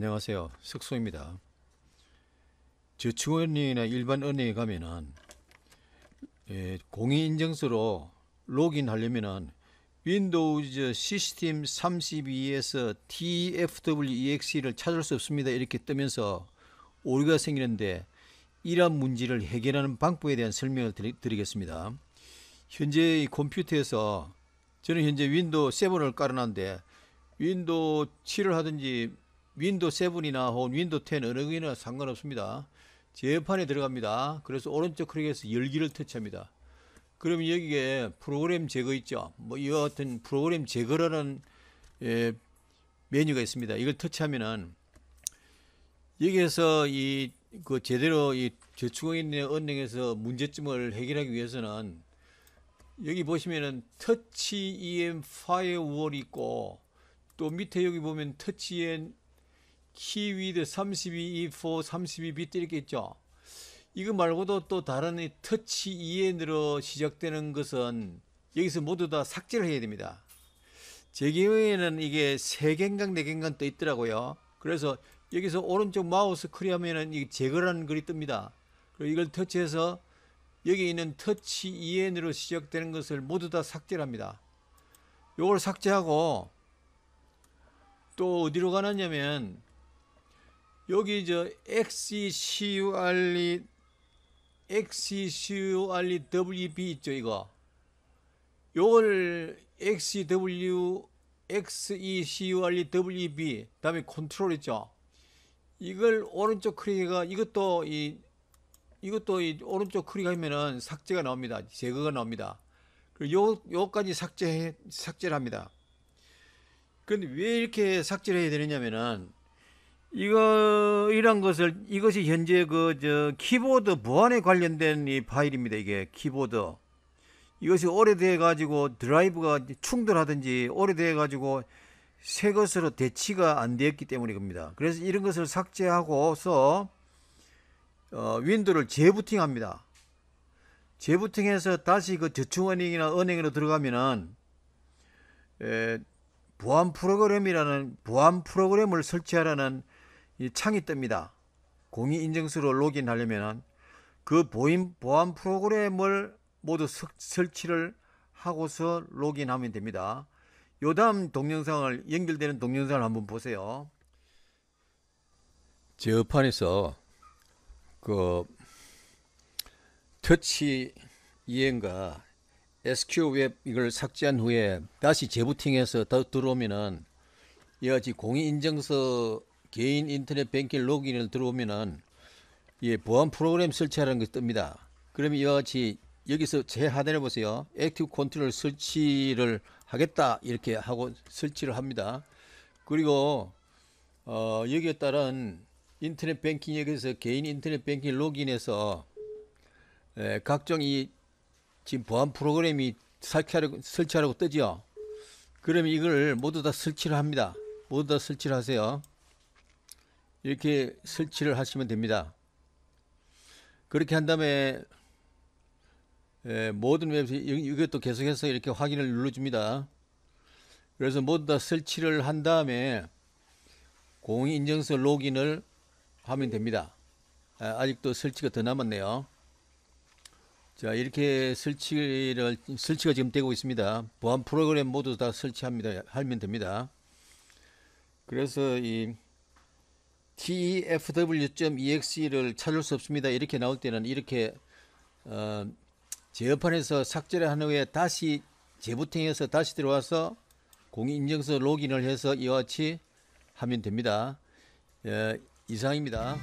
안녕하세요. 석소입니다. 저축은행이나 일반은행에 가면은 예, 공인인증서로 로그인하려면은 윈도우즈 시스템 32에서 TFWEX를 찾을 수 없습니다. 이렇게 뜨면서 오류가 생기는데 이러 문제를 해결하는 방법에 대한 설명을 드리, 겠습니다 현재 이 컴퓨터에서 저는 현재 윈도우 7을 깔아놨는데 윈도우 7을 하든지 윈도우 7이나 혹은 윈도우 10 어느 거나 상관없습니다. 제어판에 들어갑니다. 그래서 오른쪽 클릭에서 열기를 터치합니다. 그러면 여기에 프로그램 제거 있죠. 뭐 이와 같은 프로그램 제거라는 예, 메뉴가 있습니다. 이걸 터치하면은 여기에서 이 그 제대로 이 저축은행의 은행에서 문제점을 해결하기 위해서는 여기 보시면은 터치 EM 파이어월이 있고 또 밑에 여기 보면 터치 EM 키위드 32E4, 32B 때 이렇게 있죠. 이거 말고도 또 다른 이 터치 EN으로 시작되는 것은 여기서 모두 다 삭제를 해야 됩니다. 제 경우에는 이게 3갱강, 4갱강 떠 있더라고요. 그래서 여기서 오른쪽 마우스 크리 하면은이 제거라는 글이 뜹니다. 그리고 이걸 터치해서 여기 있는 터치 EN으로 시작되는 것을 모두 다 삭제를 합니다. 이걸 삭제하고 또 어디로 가느냐면 여기 저 XCURE XCUREWB 있죠 이거 요걸 XW XECUREWB 다음에 컨트롤 있죠 이걸 오른쪽 클릭해가 이것도 이 이것도 이 오른쪽 클릭하면은 삭제가 나옵니다 제거가 나옵니다 그리고 요 요까지 삭제 삭제를 합니다 근데 왜 이렇게 삭제를 해야 되느냐면은 이거 이런 것을 이것이 현재 그 저 키보드 보안에 관련된 이 파일입니다. 이게 키보드 이것이 오래돼 가지고 드라이브가 충돌하든지 오래돼 가지고 새 것으로 대치가 안 되었기 때문에 겁니다. 그래서 이런 것을 삭제하고서 어, 윈도를 재부팅합니다. 재부팅해서 다시 그 저축은행이나 은행으로 들어가면은 에, 보안 프로그램이라는 보안 프로그램을 설치하라는 이 창이 뜹니다. 공인 인증서로 로그인하려면 그 보안 보안 프로그램을 모두 설치를 하고서 로그인하면 됩니다. 요 다음 동영상을 연결되는 동영상을 한번 보세요. 제어판에서 그 터치 이행과 SQ 웹 이걸 삭제한 후에 다시 재부팅해서 더 들어오면은 여지 공인인증서 개인 인터넷 뱅킹 로그인을 들어오면은 예, 보안 프로그램 설치하라는 것이 뜹니다. 그러면 이와 같이 여기서 재하단해 보세요. 액티브 컨트롤 설치를 하겠다 이렇게 하고 설치를 합니다. 그리고 어, 여기에 따른 인터넷 뱅킹에서 개인 인터넷 뱅킹 로그인해서 예, 각종 이 지금 보안 프로그램이 설치하라고, 설치하라고 뜨죠. 그러면 이걸 모두 다 설치를 합니다. 모두 다 설치를 하세요. 이렇게 설치를 하시면 됩니다. 그렇게 한 다음에 예, 모든 웹 이것도 이 계속해서 이렇게 확인을 눌러줍니다. 그래서 모두 다 설치를 한 다음에 공인증서 인 로그인을 하면 됩니다. 아, 아직도 설치가 더 남았네요. 자 이렇게 설치를 설치가 지금 되고 있습니다. 보안 프로그램 모두 다 설치합니다. 하면 됩니다. 그래서 이 tefw.exe를 찾을 수 없습니다. 이렇게 나올 때는 이렇게 어, 제어판에서 삭제를 한 후에 다시 재부팅해서 다시 들어와서 공인인증서 로그인을 해서 이와 같이 하면 됩니다. 예, 이상입니다.